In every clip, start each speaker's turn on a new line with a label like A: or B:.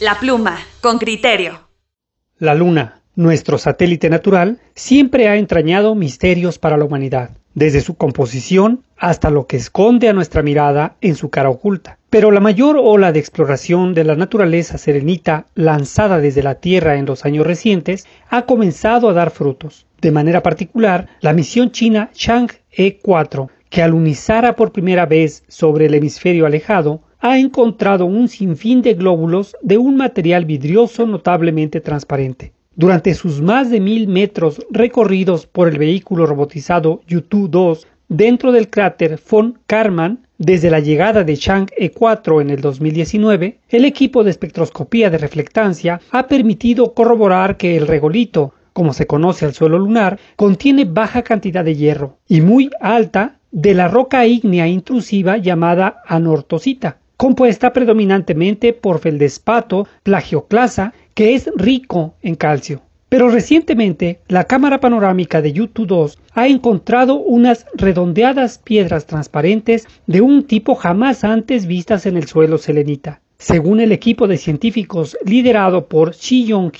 A: La pluma, con criterio. La Luna, nuestro satélite natural, siempre ha entrañado misterios para la humanidad, desde su composición hasta lo que esconde a nuestra mirada en su cara oculta. Pero la mayor ola de exploración de la naturaleza serenita lanzada desde la Tierra en los años recientes ha comenzado a dar frutos. De manera particular, la misión china e 4, que al por primera vez sobre el hemisferio alejado, ha encontrado un sinfín de glóbulos de un material vidrioso notablemente transparente. Durante sus más de mil metros recorridos por el vehículo robotizado U-2 dentro del cráter von Karman, desde la llegada de Chang E4 en el 2019, el equipo de espectroscopía de reflectancia ha permitido corroborar que el regolito, como se conoce al suelo lunar, contiene baja cantidad de hierro y muy alta de la roca ígnea intrusiva llamada anortosita, compuesta predominantemente por feldespato plagioclasa, que es rico en calcio. Pero recientemente, la cámara panorámica de YouTube 2 ha encontrado unas redondeadas piedras transparentes de un tipo jamás antes vistas en el suelo selenita. Según el equipo de científicos liderado por Xi Yong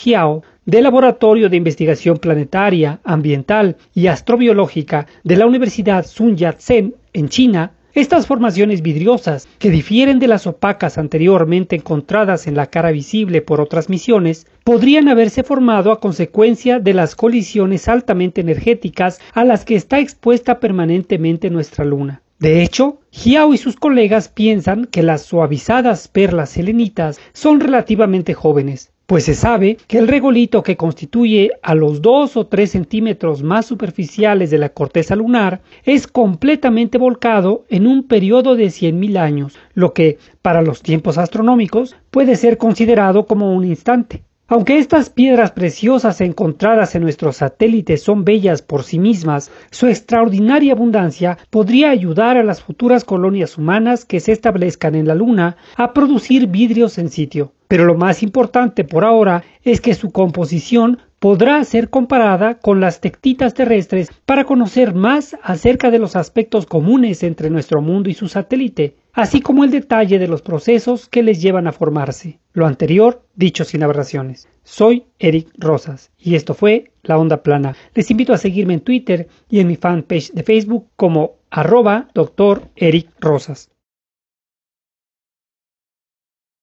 A: del Laboratorio de Investigación Planetaria, Ambiental y Astrobiológica de la Universidad Sun Yat-sen en China, estas formaciones vidriosas, que difieren de las opacas anteriormente encontradas en la cara visible por otras misiones, podrían haberse formado a consecuencia de las colisiones altamente energéticas a las que está expuesta permanentemente nuestra Luna. De hecho, Hiao y sus colegas piensan que las suavizadas perlas selenitas son relativamente jóvenes, pues se sabe que el regolito que constituye a los 2 o 3 centímetros más superficiales de la corteza lunar es completamente volcado en un periodo de 100.000 años, lo que, para los tiempos astronómicos, puede ser considerado como un instante. Aunque estas piedras preciosas encontradas en nuestros satélites son bellas por sí mismas, su extraordinaria abundancia podría ayudar a las futuras colonias humanas que se establezcan en la Luna a producir vidrios en sitio. Pero lo más importante por ahora es que su composición podrá ser comparada con las tectitas terrestres para conocer más acerca de los aspectos comunes entre nuestro mundo y su satélite, así como el detalle de los procesos que les llevan a formarse. Lo anterior, dicho sin aberraciones. Soy Eric Rosas y esto fue La Onda Plana. Les invito a seguirme en Twitter y en mi fanpage de Facebook como arroba doctor Eric Rosas.